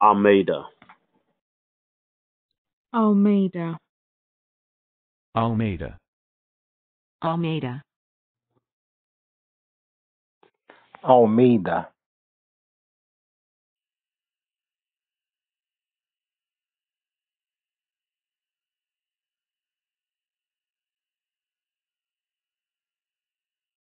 Almeida Almeida Almeida Almeida Almeida